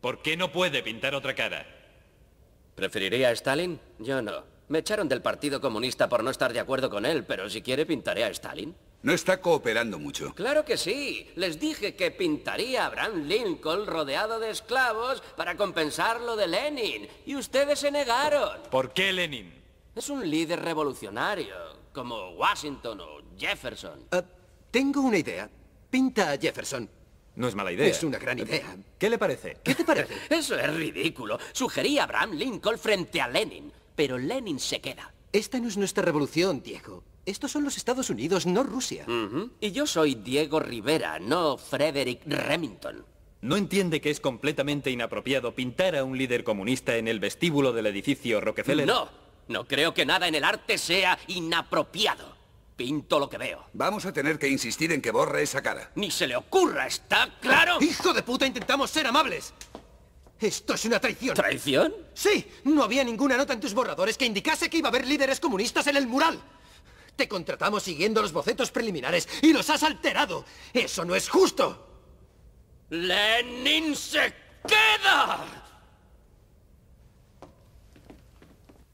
¿Por qué no puede pintar otra cara? ¿Preferiría a Stalin? Yo no. Me echaron del Partido Comunista por no estar de acuerdo con él, pero si quiere pintaré a Stalin. No está cooperando mucho. Claro que sí. Les dije que pintaría a Abraham Lincoln rodeado de esclavos para compensar lo de Lenin. Y ustedes se negaron. ¿Por qué Lenin? Es un líder revolucionario, como Washington o Jefferson. Eh, tengo una idea. Pinta a Jefferson. No es mala idea. Es una gran idea. ¿Qué le parece? ¿Qué te parece? Eso es ridículo. Sugería Abraham Lincoln frente a Lenin, pero Lenin se queda. Esta no es nuestra revolución, Diego. Estos son los Estados Unidos, no Rusia. Y yo soy Diego Rivera, no Frederick Remington. ¿No entiende que es completamente inapropiado pintar a un líder comunista en el vestíbulo del edificio Rockefeller? No, no creo que nada en el arte sea inapropiado. Pinto lo que veo. Vamos a tener que insistir en que borre esa cara. ¡Ni se le ocurra! ¿Está claro? ¡Hijo de puta! Intentamos ser amables. Esto es una traición. ¿Traición? Sí, no había ninguna nota en tus borradores que indicase que iba a haber líderes comunistas en el mural. Te contratamos siguiendo los bocetos preliminares y los has alterado. ¡Eso no es justo! ¡Lenin se queda!